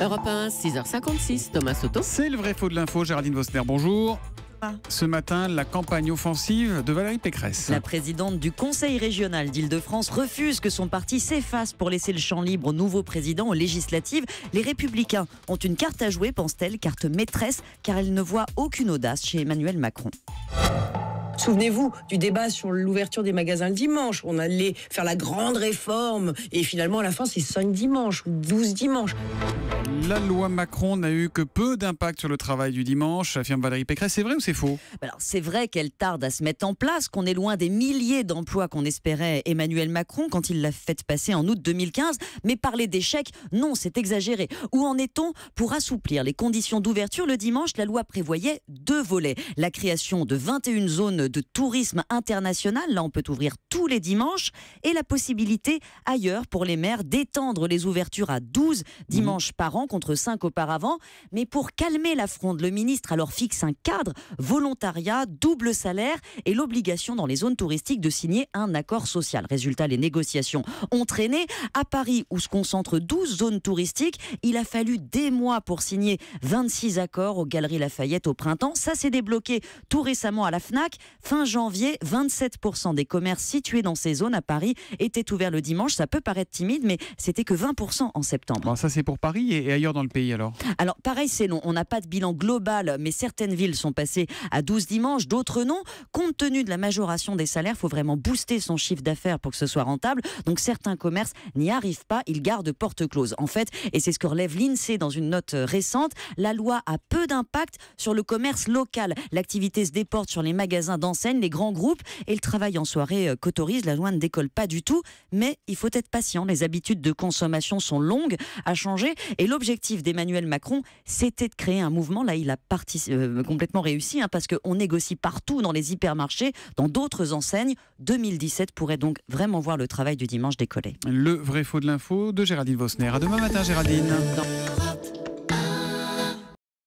Europe 1, 6h56, Thomas Soto. C'est le vrai faux de l'info, Géraldine Vosner, bonjour. Ah. Ce matin, la campagne offensive de Valérie Pécresse. La présidente du Conseil régional d'Île-de-France refuse que son parti s'efface pour laisser le champ libre au nouveau président aux législatives. Les Républicains ont une carte à jouer, pense-t-elle, carte maîtresse, car elle ne voit aucune audace chez Emmanuel Macron. Souvenez-vous du débat sur l'ouverture des magasins le dimanche. On allait faire la grande réforme et finalement à la fin c'est 5 dimanches ou 12 dimanches. La loi Macron n'a eu que peu d'impact sur le travail du dimanche, affirme Valérie Pécresse. C'est vrai ou c'est faux c'est vrai qu'elle tarde à se mettre en place, qu'on est loin des milliers d'emplois qu'on espérait Emmanuel Macron quand il l'a fait passer en août 2015. Mais parler d'échec, non, c'est exagéré. Où en est-on Pour assouplir les conditions d'ouverture le dimanche, la loi prévoyait deux volets la création de 21 zones de tourisme international. Là, on peut ouvrir tous les dimanches et la possibilité ailleurs pour les maires d'étendre les ouvertures à 12 dimanches par an contre 5 auparavant. Mais pour calmer la fronde, le ministre alors fixe un cadre volontariat, double salaire et l'obligation dans les zones touristiques de signer un accord social. Résultat, les négociations ont traîné. À Paris, où se concentrent 12 zones touristiques, il a fallu des mois pour signer 26 accords aux Galeries Lafayette au printemps. Ça s'est débloqué tout récemment à la FNAC. Fin janvier, 27% des commerces situés dans ces zones à Paris étaient ouverts le dimanche. Ça peut paraître timide, mais c'était que 20% en septembre. Ah, ça, c'est pour Paris et ailleurs dans le pays alors Alors, pareil, c'est long. On n'a pas de bilan global, mais certaines villes sont passées à 12 dimanches, d'autres non. Compte tenu de la majoration des salaires, il faut vraiment booster son chiffre d'affaires pour que ce soit rentable. Donc, certains commerces n'y arrivent pas, ils gardent porte close. En fait, et c'est ce que relève l'INSEE dans une note euh, récente, la loi a peu d'impact sur le commerce local. L'activité se déporte sur les magasins d'entreprise les grands groupes. Et le travail en soirée euh, qu'autorise la loi ne décolle pas du tout. Mais il faut être patient. Les habitudes de consommation sont longues à changer. Et l'objectif d'Emmanuel Macron, c'était de créer un mouvement. Là, il a euh, complètement réussi hein, parce qu'on négocie partout dans les hypermarchés, dans d'autres enseignes. 2017 pourrait donc vraiment voir le travail du dimanche décoller. Le vrai faux de l'info de Géraldine Vosner. À demain matin, Géraldine.